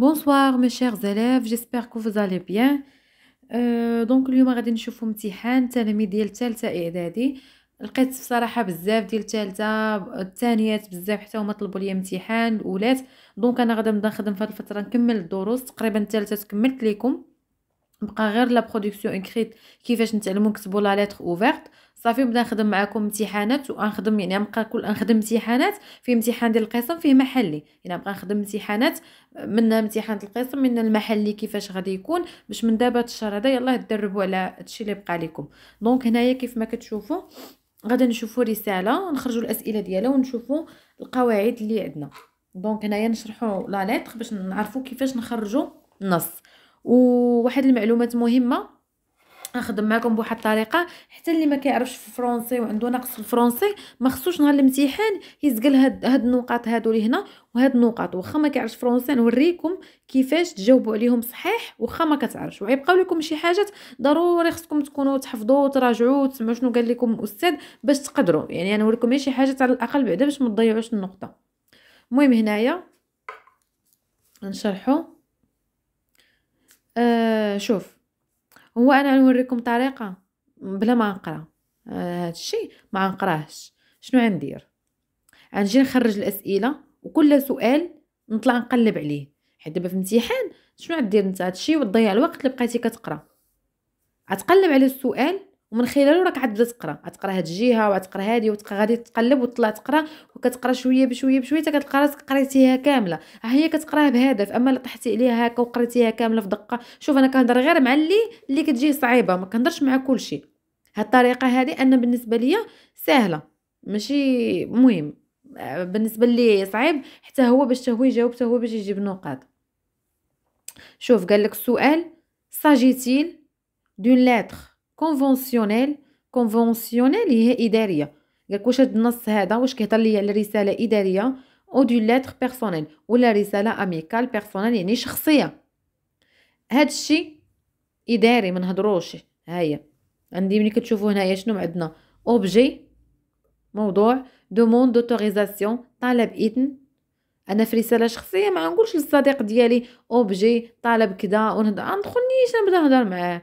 بونسوار مي شيغ زلاف جيسبيغ كو فوزالي بيان bien دونك اليوم غادي نشوفو امتحان تلاميذ ديال تالتة اعدادي لقيت بصراحه بزاف ديال تالتة التانيات بزاف حتى هما طلبوا ليا امتحان الاولات دونك انا غادي نبدا نخدم فهاد الفتره نكمل الدروس تقريبا تالتة كملت ليكم بقى غير لا برودكسيون اكريت كيفاش نتعلمو نكتبو لا ليتر اوفيرت صافي نبدا نخدم معاكم امتحانات وانخدم يعني نبقى كل نخدم امتحانات فيه امتحان ديال القسم فيه محلي يعني نبقى نخدم امتحانات منها امتحان القسم من المحلي كيفاش غادي يكون باش من دابا الشهر هذا يلاه تدربوا على هادشي اللي بقى لكم دونك هنايا كيف ما كتشوفوا غادي نشوفوا رساله نخرجوا الاسئله ديالها ونشوفوا القواعد اللي عندنا دونك هنايا نشرحوا لا ليتر باش نعرفوا كيفاش نخرجوا النص وواحد المعلومات مهمه نخدم معكم بواحد الطريقه حتى اللي ما كيعرفش في الفرونسي وعنده نقص في الفرونسي ما خصوش نهار الامتحان يسقل هاد هاد النقاط هادو اللي هنا وهاد النقاط واخا ما كيعرفش فرونسي نوريكم كيفاش تجاوبوا عليهم صحيح واخا ما كتعرفش ويبقاو لكم شي حاجات ضروري خصكم تكونوا تحفظوا وتراجعوا وتسمعوا شنو قال لكم الاستاذ باش تقدروا يعني انا نوريكم شي حاجات على الاقل بعدا باش ما تضيعوش النقطه المهم هنايا نشرحوا آه شوف هو انا نوريكم طريقه بلا ما نقرا آه الشيء ما نقراهش شنو غندير غنجي نخرج الاسئله وكل سؤال نطلع نقلب عليه حيت دابا في امتحان شنو غدير انت الشيء وتضيع الوقت اللي بقيتي كتقرا غتقلب على السؤال ومن خلاله راك عاد تقرا تقرا غتقرا هاد الجهه وغتقرا هادي وغادي تقلب وتطلع تقرا وكتقرا شويه بشويه بشويه حتى كتلقى راسك قريتيها كامله ها هي كتقراها بهدف اما اللي طحتي عليها هكا وقريتيها كامله في دقه شوف انا كنهضر غير مع اللي اللي كتجيه صعيبه ما كنهضرش مع كلشي هاد الطريقه هادي انا بالنسبه ليا سهله ماشي مهم بالنسبه لي صعيب حتى هو باش هو يجاوب حتى هو باش يجيب نقاط شوف قال لك السؤال ساجيتيل دون لاتر كونفونسيونيل كونفونسيونيل هي إدارية قالك واش هاد النص هذا واش كيهضر ليا على رسالة إدارية أو دو لاتر بيرسونيل ولا رسالة أميكال بيرسونيل يعني شخصية هذا الشيء إداري منهضروش هاهي عندي ملي كتشوفوا هنايا شنو عندنا اوبجي موضوع دوموند دوتوريزاسيون طلب اذن انا في رساله شخصيه ما نقولش للصديق ديالي اوبجي طالب كذا وندخل نيش نبدا نهضر معاه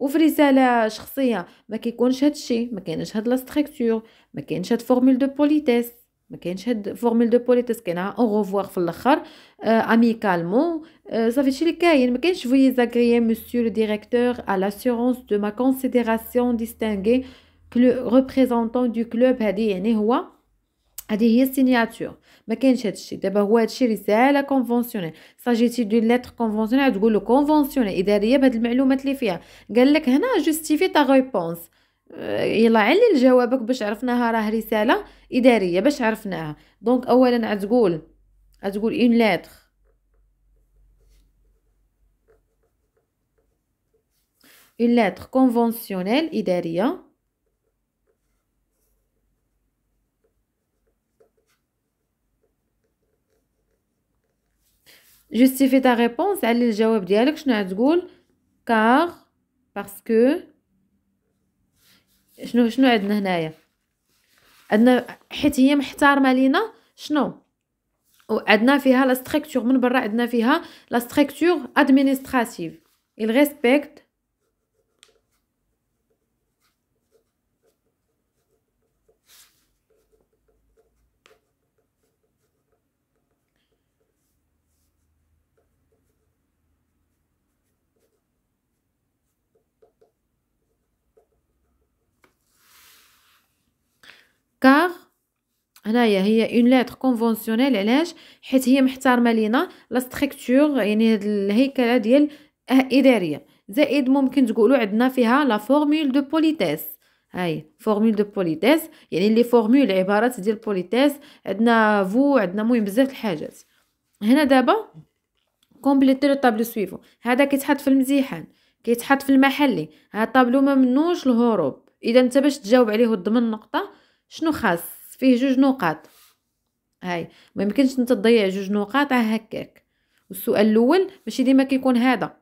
Ou félicitations, je sais que je suis un chercheur, je suis un chercheur la structure, je suis un chercheur de formule de politesse, je suis un chercheur de formule de politesse. Au revoir, amicalement. Je voulais vous agrire, Monsieur le Directeur, à l'assurance de ma considération distinguée que le représentant du club a dit, il y a une signature. ما هذا هادشي دابا هو هادشي رساله كونفونسيونيل ساجيتي دو ليتر كونفونسيونيل تقول له كونفونسيونيل اداريه بهاد المعلومات اللي فيها قال لك هنا جوستيفي تا ريبونس يلا علل جوابك باش عرفناها راه رساله اداريه باش عرفناها دونك اولا عتقول عتقول اون ليتر اون ليتر كونفونسيونيل اداريه جوستيفي تا ريبونس علي الجواب ديالك شنو غتقول كار باسكو شنو شنو عندنا هنايا عندنا حيت هي محترمه لينا شنو وعندنا فيها لا ستركتور من برا عندنا فيها لا ستركتور ادمنستراتيف il respecte كاغ هنايا هي اون لاتر كونفونسيونيل علاش حيت هي محترمه لينا لا ستركتور يعني هاد الهيكله ديال اداريه زائد ممكن تقولوا عندنا فيها لا فورمول دو بوليتيس هاي فورمول دو بوليتيس يعني لي فورمول عبارات ديال بوليتيس عندنا فو عندنا مهم بزاف الحاجات هنا دابا كومبليتي لو طابلو سويفون هذا كيتحط في المزيحان كيتحط في المحلي هاد الطابلو ما منوش الهروب اذا انت باش تجاوب عليه وتضمن نقطه شنو خاص فيه جوج نقاط هاي ما يمكنش انت تضيع جوج نقاط اه هكاك والسؤال الاول ماشي ديما كيكون هذا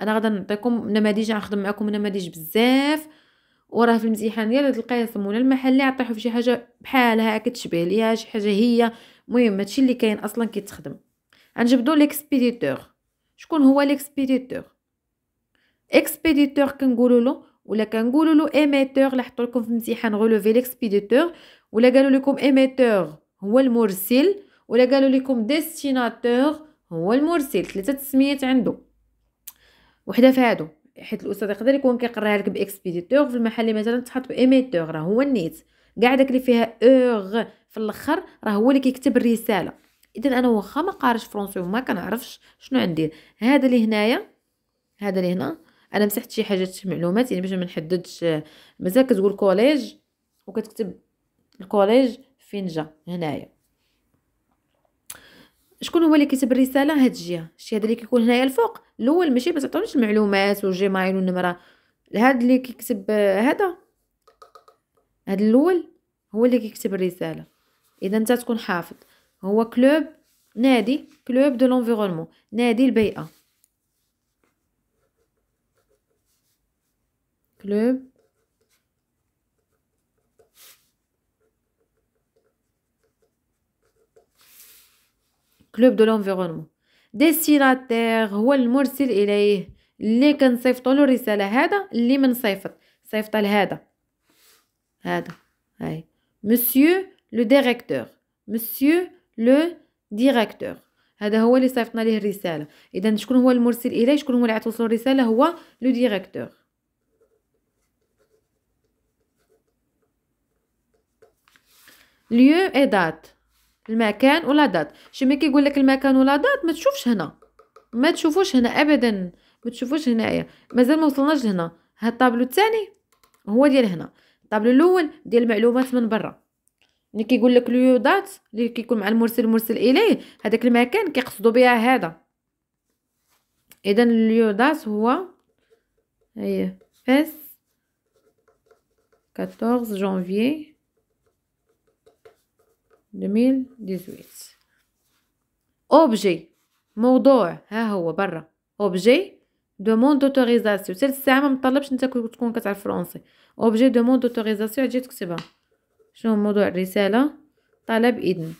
انا غادي نعطيكم نماذج غنخدم معكم نماذج بزاف وراه في الامتحان ديال ديالو تلقاه المحل المحلي عطيحو فشي حاجه بحالها تشبه ليها شي حاجه هي المهم هادشي اللي كاين اصلا كيتخدم غنجبدو ليكسبيديتور شكون هو ليكسبيديتور اكسبيديتور كنقولوا له ولا كنقولوا له ايميتور اللي حطوا لكم في امتحان غولوفي ليكسبيديتور ولا قالوا لكم ايميتور هو المرسل ولا قالوا لكم ديستيناتور هو المرسل ثلاثه تسميات عنده وحده في هادو حيت الاستاذ يقدر يكون كيقراها لك باكسبيديتور في المحل مثلا تحط بايميتور راه هو النيت كاع داك اللي فيها اوغ في الاخر راه هو اللي كيكتب الرساله اذا انا واخا ما قارش فرونسي وما كنعرفش شنو عندي هذا اللي هنايا هذا اللي هنا انا مسحت شي حاجات معلومات يعني باش ما نحددش مازال كتقول كوليج وكتكتب الكوليج فين جا هنايا شكون هو اللي كيكتب الرساله هاد الجهه الشيء هذا اللي كيكون هنايا الفوق الاول ماشي ما تعطونيش المعلومات والجيميل والنمره هاد اللي كيكتب هذا هاد الاول هو اللي كيكتب الرساله اذا انت تكون حافظ هو كلوب نادي كلوب دو لونفيرونمون نادي البيئه كلوب كلوب دو لونفيرونمون ديستيناتير هو المرسل اليه اللي كنصيفطوا له الرساله هذا اللي من صيفط صيفطها لهذا هذا هاي مسيو لو ديريكتور مسيو لو ديريكتور هذا هو اللي صيفطنا ليه الرساله اذا شكون هو المرسل اليه شكون هو اللي عتوصلو الرساله هو لو ديريكتور ليو اي دات المكان ولا دات شي ملي كيقول لك المكان ولا دات ما تشوفش هنا ما تشوفوش هنا ابدا ما تشوفوش هنايا مازال ما وصلناش لهنا هاد الطابلو الثاني هو ديال هنا الطابلو الاول ديال المعلومات من برا ملي كيقول لك ليو دات اللي كيكون مع المرسل مرسل اليه هذاك المكان كيقصدوا بها هذا اذا ليو دات هو هي فاس 14 جانفي 2018 اوبجي موضوع ها هو برا اوبجي دوموند دوتوريزاسيون حتى الساعه ما مطلبش انت تكون كتعرف فرونسي اوبجي دوموند دوتوريزاسيون تجي تكتبها شنو موضوع الرساله طلب اذن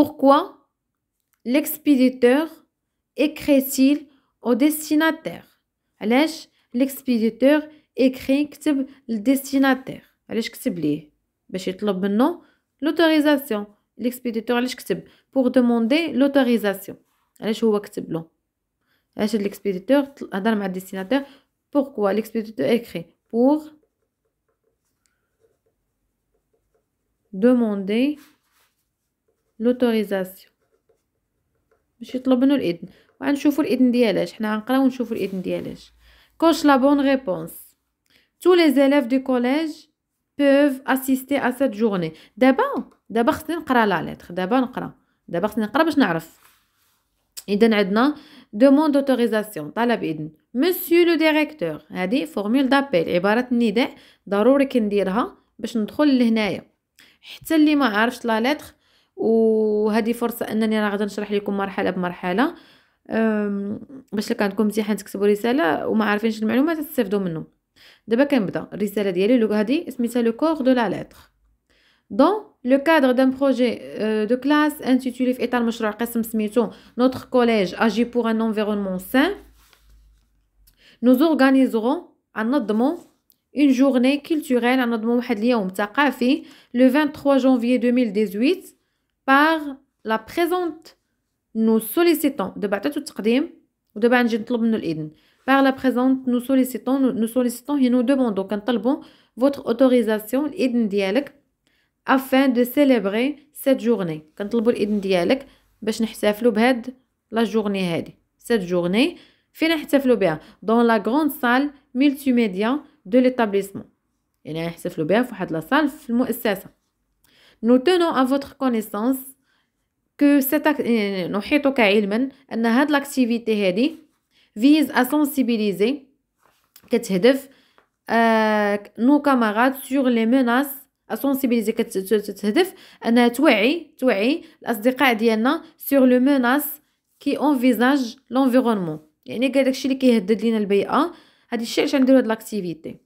Pourquoi l'expéditeur écrit-il au destinataire. l'expéditeur écrit le destinataire. علاش كتب ليه باش يطلب منه l'autorisation. L'expéditeur علاش pour demander l'autorisation. علاش هو كتب له علاش l'expéditeur هضر مع destinataire pourquoi l'expéditeur écrit pour demander l'autorisation. باش ben, يطلب le وغنشوفوا الاذن ديالاش حنا غنقراو ونشوفوا الاذن ديالاش كوش لا بون ريبونس تو لي زيلاف دو كوليج بوف اسيستي ا سات جورني دابا دابا خصني نقرا لا ليتر دابا نقرا دابا خصني نقرا باش نعرف اذا عندنا دوموند اوتوريزاسيون طلب اذن مسيو لو ديريكتور هذه فورمول دابيل عباره النداء ضروري كنديرها باش ندخل لهنايا حتى اللي ما عارفش لا ليتر وهذه فرصه انني راه غادي نشرح لكم مرحله بمرحله Euh, bach kanqomzi hants nktebou risala ou ma3arfinch lma3loumatat tsifdou mennou. Daba kanbda, risala diali l'hoadi smitha le corps de la lettre. Dans le cadre d'un projet euh, de classe intitulé "Notre collège agit pour un environnement sain". Nous organiserons, une journée culturelle, le 23 janvier 2018 par la présente nous sollicitons de عطيتو التقديم ودابا غنجي نطلب منه الاذن par la présente nous sollicitons nous, sollicitons et nous demandons votre autorisation الاذن ديالك afin de célébrer cette journée كنطلبوا الاذن ديالك باش نحتفلوا بهاد la la هادي cette journée فين نحتفلوا بها dans la grande salle multimédia de l'établissement يعني نحتفلوا بها في la salle في المؤسسه nous tenons à votre connaissance que سيتاك نحيطك علما ان هاد لاكتيفيتي هادي فيز ا سونسيبيليزي كتهدف نو كامارات سور لي ا سونسيبيليزي كتهدف انها توعي توعي الاصدقاء ديالنا سور لو مناس كي اونفيزاج لونفيرونمون يعني كاع داكشي اللي كيهدد لينا البيئه هادشي علاش نديرو هاد لاكتيفيتي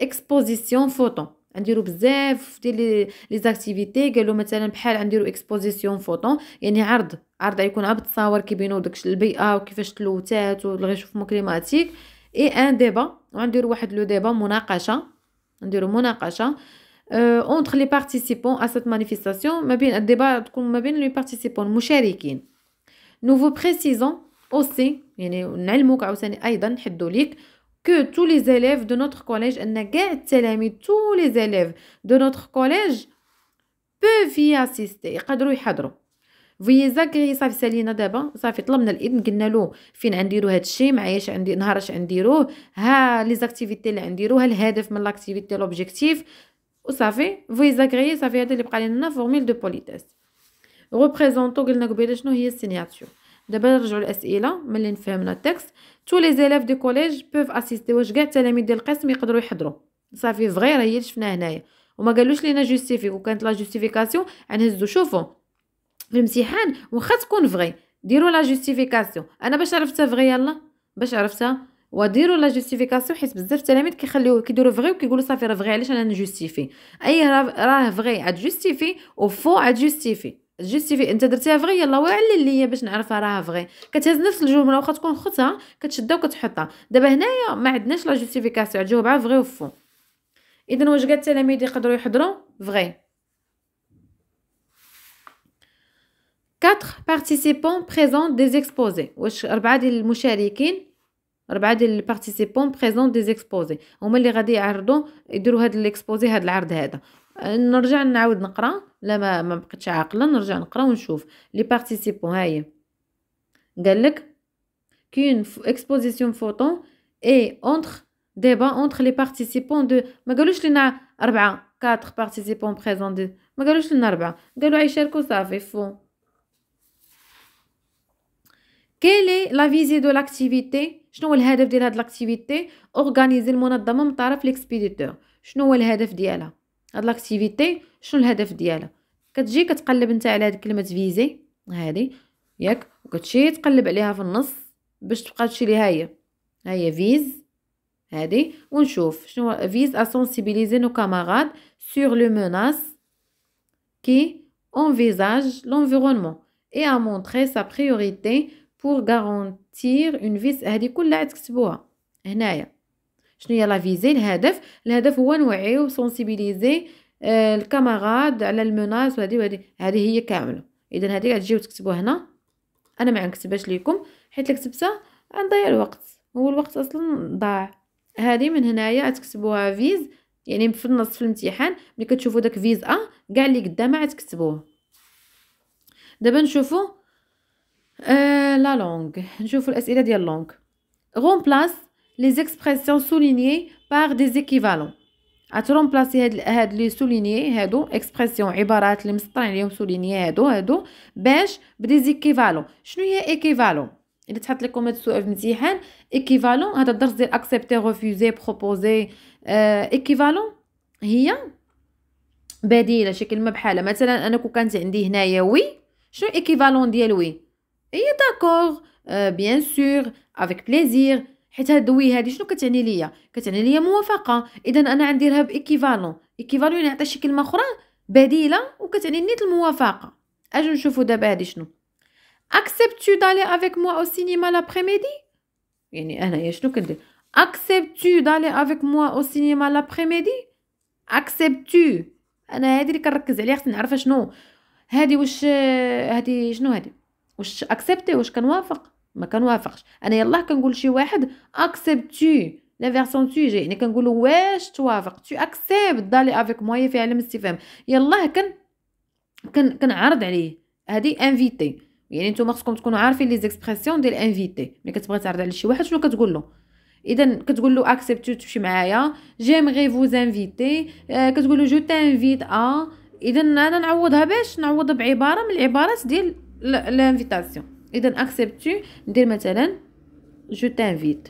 اكسبوزيسيون فوتون نديرو بزاف ديال لي زاكتيفيتي قالوا مثلا بحال نديرو اكسبوزيسيون فوتون يعني عرض عرض يكون عبد التصاور كيبينو داكش البيئه وكيفاش تلوتات والغير مو كليماتيك اي ان ديبا ونديرو واحد لو ديبا مناقشه نديرو مناقشه اونتر لي بارتيسيبون ا سيت مانيفيستاسيون ما بين الديبا تكون ما بين لي بارتيسيبون المشاركين نوفو بريسيزون اوسي يعني نعلموك عاوتاني ايضا نحدو ليك que tous les élèves de notre collège ان tous les élèves de notre collège peuvent y assister يقدروا يحضروا فوي زكري صافي سالينا دابا صافي طلبنا الاذن قلنا له فين غنديروا هذا الشيء معاياش عندي نهار اش غنديروه ها لي زكتيفيتي اللي غنديروها الهدف من لاكتيفيتي لوبجيكتيف وصافي فوي زكري صافي هذا اللي بقى لنا فورميل دو بوليتيس ريبريزونتو قلنا قبيله شنو هي السينياتور دابا نرجعوا للاسئله ملي فهمنا التكست تو لي زيلاف دي كوليج بوف اسيستي واش كاع التلاميذ ديال القسم يقدروا يحضروا صافي صغيره هي اللي شفناها هنايا وما قالوش لينا جوستيفيك وكانت لا جوستيفيكاسيون غنهزو شوفوا في الامتحان واخا تكون فغي ديروا لا جوستيفيكاسيون انا باش عرفتها فغي يلا باش عرفتها وديروا لا جوستيفيكاسيون حيت بزاف التلاميذ كيخليو كيديروا فغي وكيقولوا صافي راه فغي علاش انا نجوستيفي اي راه فغي عاد جوستيفي وفو عاد جوستيفي جيستيفي انت درتيها فغي يلا وعلل ليا باش نعرفها راها فغي كتهز نفس الجمله واخا تكون خوتها كتشدها وكتحطها دابا هنايا ما عندناش لا جيستيفيكاسيون الجواب فغي وفو اذا واش قال التلاميذ يقدروا يحضروا فغي 4 participants بريزون دي زيكسبوزي واش اربعه ديال المشاركين اربعه ديال البارتيسيبون بريزون دي زيكسبوزي هما اللي غادي يعرضوا يديروا هاد ليكسبوزي هاد العرض هذا نرجع نعاود نقرا لا ما ما بقيتش عاقله نرجع نقرا ونشوف لي بارتيسيبون هاي قال لك كاين اكسبوزيسيون فوتو اي اونتر ديبا اونتر لي بارتيسيبون دو ما قالوش لنا اربعه كاتر بارتيسيبون بريزون دو ما قالوش لنا اربعه قالوا يشاركوا صافي فو كيلي لا فيزي دو لاكتيفيتي شنو هو الهدف ديال هاد لاكتيفيتي اورغانيزي المنظمه من طرف ليكسبيديتور شنو هو الهدف ديالها هاد لاكتيفيتي شنو الهدف ديالها كتجي كتقلب انت على هاد كلمه فيزي هادي ياك وكتشي تقلب عليها في النص باش تبقى تشري ليها هي ها هي فيز هادي ونشوف شنو فيز ا سونسيبيليزي نو كاماراد سور لو مناس كي envisage لونفيرونمون اي ا مونتري سا بريوريتي بور غارونتير اون فيز هادي كلها تكتبوها هنايا شنو هي لا فيزي الهدف الهدف هو نوعيو وسونسيبيليزي آه الكاميراد على المناس وهادي وهادي هذه هي كامله اذا هذه غتجيو تكتبوها هنا انا ما غنكتبهاش ليكم حيت كتبتها غنضيع الوقت هو الوقت اصلا ضاع هذه من هنايا تكتبوها فيز يعني في النص في الامتحان ملي كتشوفوا داك فيز ا كاع اللي قدامها تكتبوه دابا نشوفوا آه لا لونغ نشوفوا الاسئله ديال لونغ غون بلاس les expressions soulignées par des équivalents غترومبلاسي هاد هاد لي سوليني هادو اكسبرسيون عبارات لي مسطرين عليهم سوليني هادو هادو باش بدي زيكيفالون شنو هي ايكيفالون اللي تحط لكم هاد السؤال في الامتحان ايكيفالون هذا الدرس ديال اكسبتي ريفوزي بروبوزي ايكيفالون هي بديله شي كلمه بحالها مثلا انا كون كانت عندي هنايا وي شنو ايكيفالون ديال وي هي داكور بيان سور افيك بليزير حيت هاد دوي هادي شنو كتعني ليا كتعني ليا موافقه اذا انا غنديرها بايكيفالون ايكيفالون يعني عطى شي كلمه اخرى بديله وكتعني نيت الموافقه اجي نشوفوا دابا هادي شنو اكسبت تو دالي افيك moi او سينما lapres l'après-midi يعني انايا شنو كندير اكسبت تو دالي افيك moi او سينما lapres l'après-midi انا هادي اللي كنركز عليها خصني نعرف شنو هادي واش هادي شنو هادي واش اكسبتي واش كنوافق ما كنوافقش انا يلاه كنقول شي واحد اكسبتي لا فيرسون سوجي يعني يعني له واش توافق تي اكسبت دالي افيك موي في علم الاستفهام يلاه كن كن كنعرض عليه هذه انفيتي يعني نتوما خصكم تكونوا عارفين لي زيكسبرسيون ديال انفيتي ملي كتبغي تعرض على شي واحد شنو كتقول له اذا كتقول له اكسبتي تمشي معايا جيمغي فو انفيتي كتقول له جو تانفيت ا اذا انا نعوضها باش نعوضها بعباره من العبارات ديال الانفيتاسيون اذا اكسبتي ندير مثلا جو تانفيت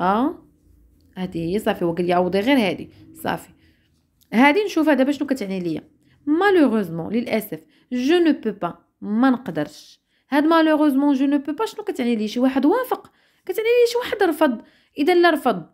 اه هذه هي صافي وقال يعوضي غير هذه صافي هذه نشوفها دابا شنو كتعني ليا مالوغوزمون للاسف جو نو بو با ما نقدرش هاد مالوغوزمون جو نو بو با شنو كتعني لي شي واحد وافق كتعني لي شي واحد رفض اذا لا رفض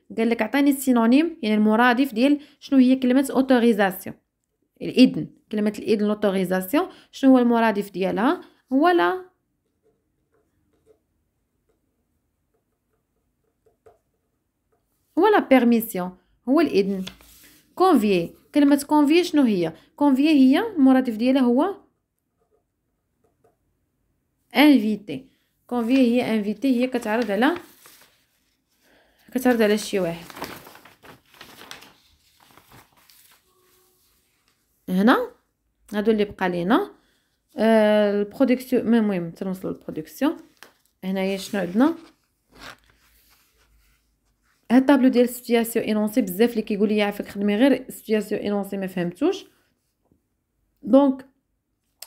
قال لك اعطيني السينونيم يعني المرادف ديال شنو هي كلمه اوتوريزاسيون الاذن كلمه الاذن اوتوريزاسيون شنو هو المرادف ديالها هو لا هو لا بيرميسيون هو الاذن كونفيي كلمه كونفيي شنو هي كونفيي هي المرادف ديالها هو انفيتي كونفيي هي انفيتي هي كتعرض على كترد على شي واحد هنا هادو اللي بقى لينا آه البرودكسيون المهم تنوصل للبرودكسيون هنايا شنو عندنا هاد طابلو ديال سيتياسيون انونسي بزاف اللي كيقول لي يعافيك خدمي غير سيتياسيون انونسي ما فهمتوش دونك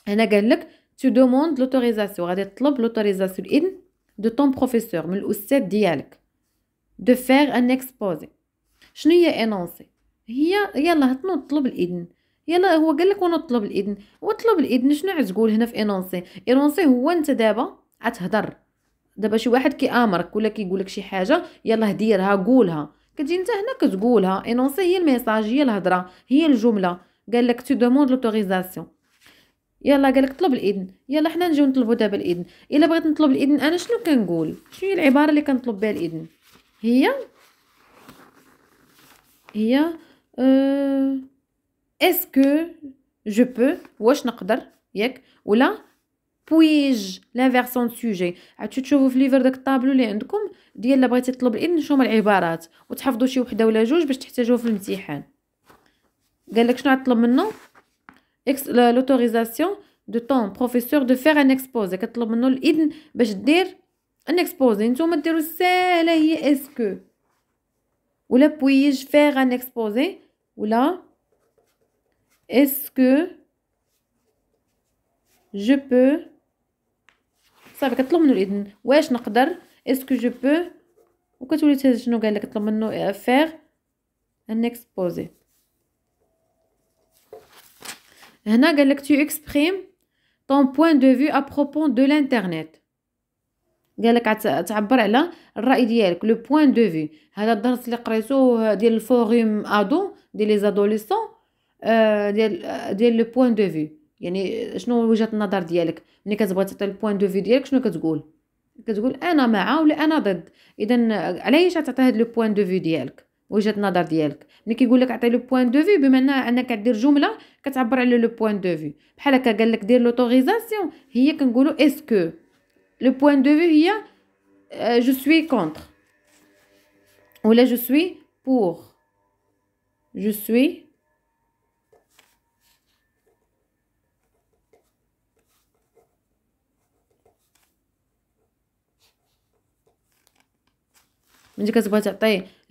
هنا قال لك تو دوموند لوتوريزاسيون غادي تطلب لوتوريزاسيون الاذن دو طون بروفيسور من الاستاذ ديالك دو فيغ ان اكسبوزي شنو هي انونسي هي يلا نطلب الاذن يلا هو قال لك ونطلب الاذن وطلب الاذن شنو عاد تقول هنا في انونسي انونسي هو انت دابا عتهضر دابا شي واحد كيامرك ولا كيقول لك شي حاجه يلا ديرها قولها كتجي انت هنا كتقولها انونسي هي الميساج هي الهضره هي الجمله قال لك تو دوموند لوتوريزاسيون يلا قال لك طلب الاذن يلا حنا نجيو نطلبوا دابا الاذن الا بغيت نطلب الاذن انا شنو كنقول شنو هي العباره اللي كنطلب بها الاذن هي هي اسكو جو بو واش نقدر ياك ولا بويج لا فيرسون سوجي عاد تشوفوا في ليفر داك الطابلو اللي عندكم ديال لا بغيتي تطلب الاذن شنو هما العبارات وتحفظوا شي وحده ولا جوج باش تحتاجوها في الامتحان قال لك شنو غتطلب منه اكس لوتوريزاسيون دو طون بروفيسور دو فير ان اكسبوزي كطلب منه الاذن باش دير Un exposé, nous dit que est ce que. Ou là, puis-je faire un exposé? Ou là, est-ce que je peux. Ça va dire je Est-ce que je peux. Ou quand euh, un exposé. Un que tu exprimes ton point de vue قالك تعبر على الراي ديالك لو بوين دو في هذا الدرس اللي قريتوه ديال الفوريوم ادو ديال لي زادوليسون آه، ديال آه، ديال لو بوين دو في يعني شنو وجهه النظر ديالك ملي كتبغي تعطي البوين دو في ديالك شنو كتقول كتقول انا مع ولا انا ضد اذا علاش تعطي هذا لو بوين دو في ديالك وجهه النظر ديالك ملي كيقول لك عطي لو بوين دو في بمعنى انك كدير جمله كتعبر على لو بوين دو في بحال هكا قال لك دير لوطوريزاسيون هي كنقولوا اسكو le point de vue, euh, je suis contre. Ou là, je suis pour. Je suis Je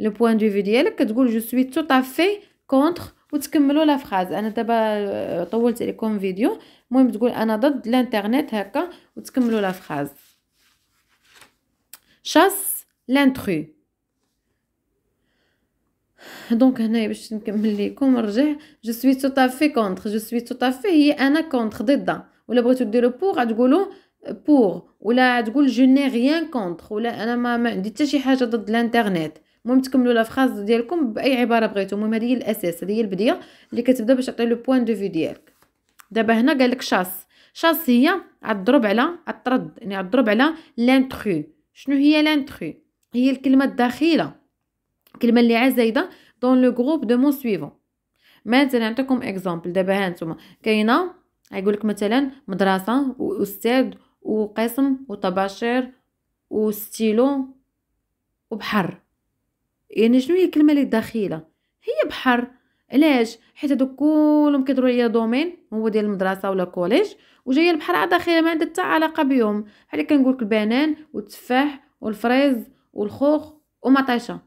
le point de vue je suis tout à fait contre وتكملوا لا فراز انا دابا طولت عليكم فيديو المهم تقول انا ضد الانترنت هكا وتكملوا لا فراز شاس لانترو دونك هنايا باش نكمل لكم نرجع جو سوي توتافي طافي كونتر جو سوي توتافي هي انا كونتر ضد ولا بغيتو ديرو بور غتقولوا بور ولا تقول جو ني ريان كونتر ولا انا ما, ما عندي حتى شي حاجه ضد الانترنت المهم تكملوا لا فراز ديالكم باي عباره بغيتو المهم هذه هي الاساس هذه هي البديه اللي كتبدا باش تعطي لو بوين دو في ديالك دابا هنا قال لك شاس شاس هي عضرب على الطرد يعني غضرب على لانتخو شنو هي لانتخو هي الكلمه الداخله الكلمه اللي عا زايده دون لو جروب دو مون سويفون مثلا نعطيكم اكزامبل دابا ها نتوما كاينه غيقول لك مثلا مدرسه واستاذ وقسم وطباشير وستيلو وبحر يعني شنو هي الكلمه اللي داخله هي بحر علاش حيت هادوك كلهم كيدرو عليا دومين هو ديال المدرسه ولا كوليج وجايه البحر على داخله ما عندها حتى علاقه بهم بحال كنقولك البنان والتفاح والفريز والخوخ ومطيشه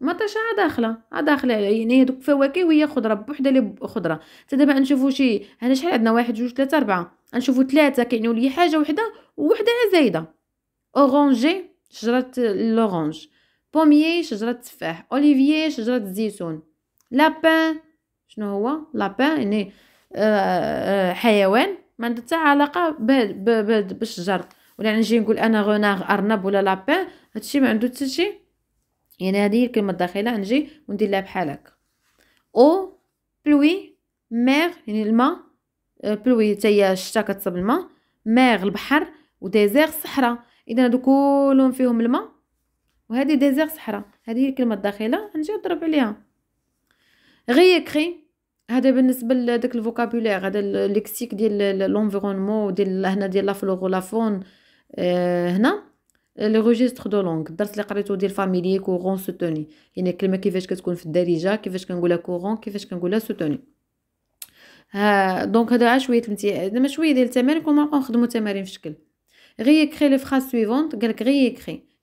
مطيشه عا داخله عا داخله يعني هادوك فواكه وهي خضره بوحده لي خضره حتى دابا نشوفوا شي هنا شحال عندنا واحد جوج ثلاثه اربعه نشوفوا ثلاثه كيعنيوا لي حاجه وحده وحده زايده اورانجي شجره لورانج بوميي شجرة تفاح أوليفيي شجرة الزيتون لابان شنو هو لابان يعني حيوان ما عنده حتى علاقة بالشجر ولا نجي نقول أنا غوناغ أرنب ولا لابان هادشي ما عنده حتى شي يعني هي الكلمة الداخلة نجي وندير لها بحال هكا أو بلوي ميغ يعني الماء بلوي حتى هي الشتا كتصب الماء ميغ البحر وديزير صحراء اذا هادو كلهم فيهم الماء وهذه ديزير صحراء هذه هي الكلمه الداخله نجي نضرب عليها غيكري هذا بالنسبه لذاك الفوكابولير هذا الليكسيك ديال لونفيرونمون ديال هنا ديال لافلوغ لافون آه هنا لي ريجستر دو لونغ الدرس اللي قريتو ديال فاميلي كورون سوتوني يعني الكلمه كيفاش كتكون في الدارجه كيفاش كنقولها كورون كيفاش كنقولها سوتوني ها آه، دونك هذا شويه تمتي زعما شويه ديال التمارين كون نخدمو تمارين في شكل غيكري لي فراز سويفونت قالك غيكري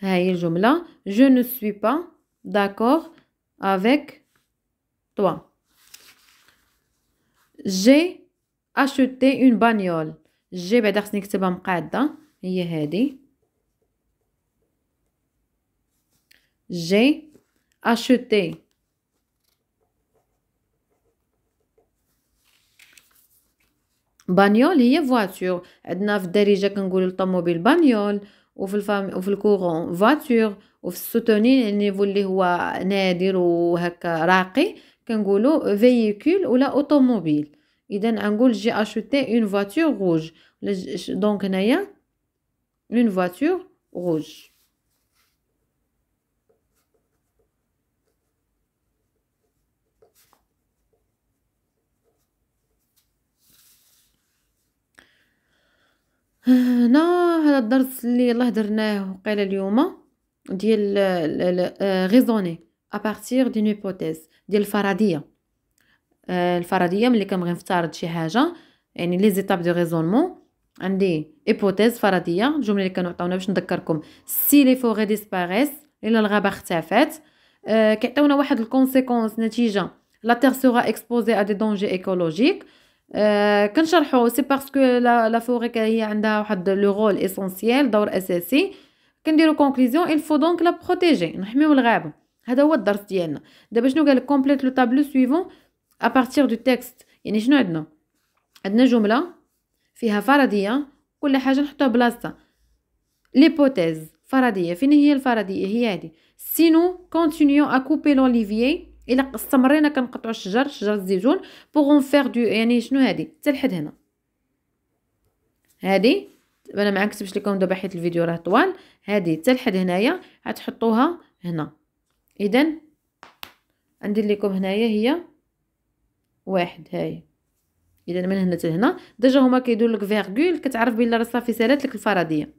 هاي الجملة je نو سوي با d'accord افيك toi جي acheté une بانيول جي بعدا خصني نكتبها مقادة هي هادي جي acheté بانيول هي فواتور عندنا في الدارجه كنقولو الطوموبيل بانيول وفي الفام وفي الكورون فاتور وفي السوتوني النيفو اللي هو نادر وهكا راقي كنقولوا فييكول ولا اوتوموبيل اذا نقول جي اشوتي اون فاتور روج دونك هنايا اون فاتور روج هنا هذا الدرس اللي يلاه درناه وقال اليوم ديال غيزوني بارتير دون نيبوتيز ديال الفرضيه آه، الفرضيه ملي كنبغي نفترض شي حاجه يعني لي زيتاب دو ريزونمون عندي ايبوتيز فرضيه الجمله اللي كانوا عطاونا باش نذكركم سي لي فوغي ديسباريس الا الغابه اختفات آه، كيعطيونا واحد الكونسيكونس نتيجه لا تيغ سورا اكسبوزي ا دي دونجي ايكولوجيك كنشرحوا آه، كنشرحو سي باسكو لا لا فوري هي عندها واحد لو رول اسونسييل دور اساسي كنديرو كونكليزيون الفو دونك لا بروتيجي نحميو الغابه هذا هو الدرس ديالنا دابا شنو قال كومبليت لو طابلو سويفون ا بارتير دو تيكست يعني شنو عندنا عندنا جمله فيها فرضيه كل حاجه نحطوها بلاصتها ليبوتيز فرضيه فين هي الفرضيه هي هذه سينو كونتينيو ا كوبي l'olivier الا استمرينا كنقطعوا الشجر شجر الزيتون بوغ فيغ دو يعني شنو هادي حتى لحد هنا هادي انا ما نكتبش لكم دابا حيت الفيديو راه طوال هادي حتى لحد هنايا غتحطوها هنا اذا ندير لكم هنايا هي واحد هاي اذا من هنا حتى هنا ديجا هما كيديروا لك فيغول كتعرف بلي راه صافي سالات لك الفرضيه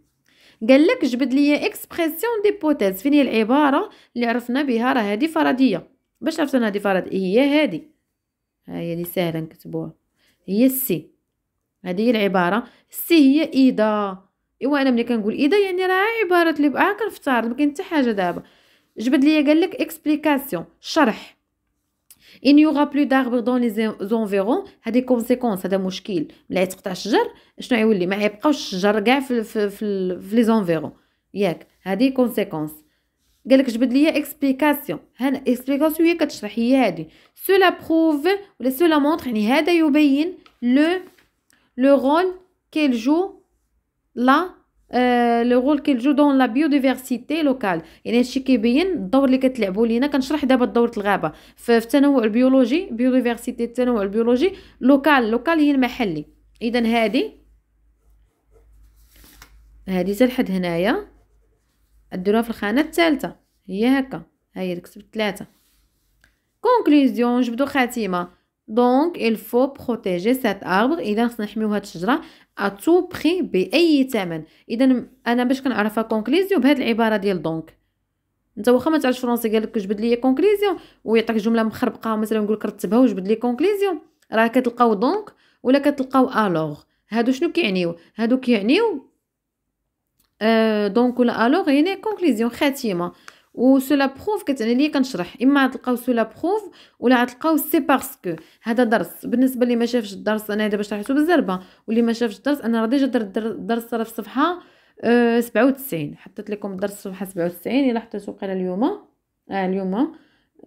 قال لك جبد ليا اكسبريسيون دي بوتيز فين هي العباره اللي عرفنا بها راه هذه فرضيه باش عرفتو هادي فرض هي هادي هي هادي ساهله نكتبوها هي السي هادي هي العباره السي هي اذا ايوا انا ملي كنقول اذا يعني راه عباره اللي بقى كنفترض ما كاين حتى حاجه دابا جبد ليا قال لك اكسبليكاسيون شرح ان n'y بلو plus d'arbres dans les environs كونسيكونس هذا مشكل ملي يتقطع الشجر شنو يولي ما يبقاوش الشجر كاع في في في, لي زونفيرون ياك هادي كونسيكونس قالك جبد ليا اكسبليكاسيون هنا اكسبليكاسيون هي كتشرح هي هادي سولا بروف ولا سولا مونتر يعني هذا يبين لو لو رول كيل جو لا لو رول كيل جو دون لا بيوديفيرسيتي لوكال يعني هادشي كيبين الدور اللي كتلعبوا لينا كنشرح دابا دورة الغابه في التنوع البيولوجي بيوديفيرسيتي التنوع البيولوجي لوكال لوكال هي المحلي اذا هادي هادي حتى لحد هنايا أديروها في الخانة الثالثة هي هكا هاهي اللي كتبت ثلاثة كونكلوزيون جبدو خاتمة دونك il faut protéger cet arbre اذا خصنا نحميو هاد الشجره ا تو prix باي ثمن اذا انا باش كنعرفها كونكلوزيون بهاد العباره ديال دونك انت واخا ما تعرفش فرونسي قال لك جبد لي كونكلوزيون ويعطيك جمله مخربقه مثلا نقول لك رتبها وجبد لي كونكلوزيون راه كتلقاو دونك ولا كتلقاو الوغ هادو شنو كيعنيو هادو كيعنيو أه دونك ولا الوغ يعني كونكليزيون خاتمه وسولا بروف كتعني ليا كنشرح اما غتلقاو سولا بروف ولا غتلقاو سي باسكو هذا درس بالنسبه اللي ما شافش الدرس انا دابا شرحته بالزربه واللي ما شافش الدرس انا راه ديجا درت الدرس راه في صفحه أه وتسعين حطيت لكم الدرس صفحه 97 الا حطيتو قيل اليوم آه اليوم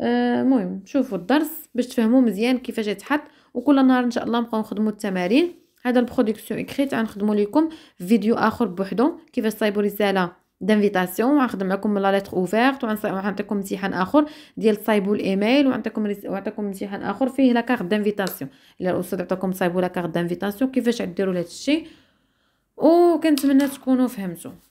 آه، المهم آه شوفوا الدرس باش تفهموا مزيان كيفاش يتحط وكل نهار ان شاء الله نبقاو نخدموا التمارين هذا البرودكسيون اكريت غنخدمو لكم فيديو اخر بوحدو كيفاش تصايبوا رساله دانفيتاسيون وغنخدم معكم لا ليتر اوفيرت وغنعطيكم امتحان اخر ديال تصايبوا الايميل وغنعطيكم رس... وغنعطيكم امتحان اخر فيه لا كارت دانفيتاسيون الا الاستاذ عطاكم تصايبوا لا كارت دانفيتاسيون كيفاش غديروا لهذا الشيء وكنتمنى تكونوا فهمتوا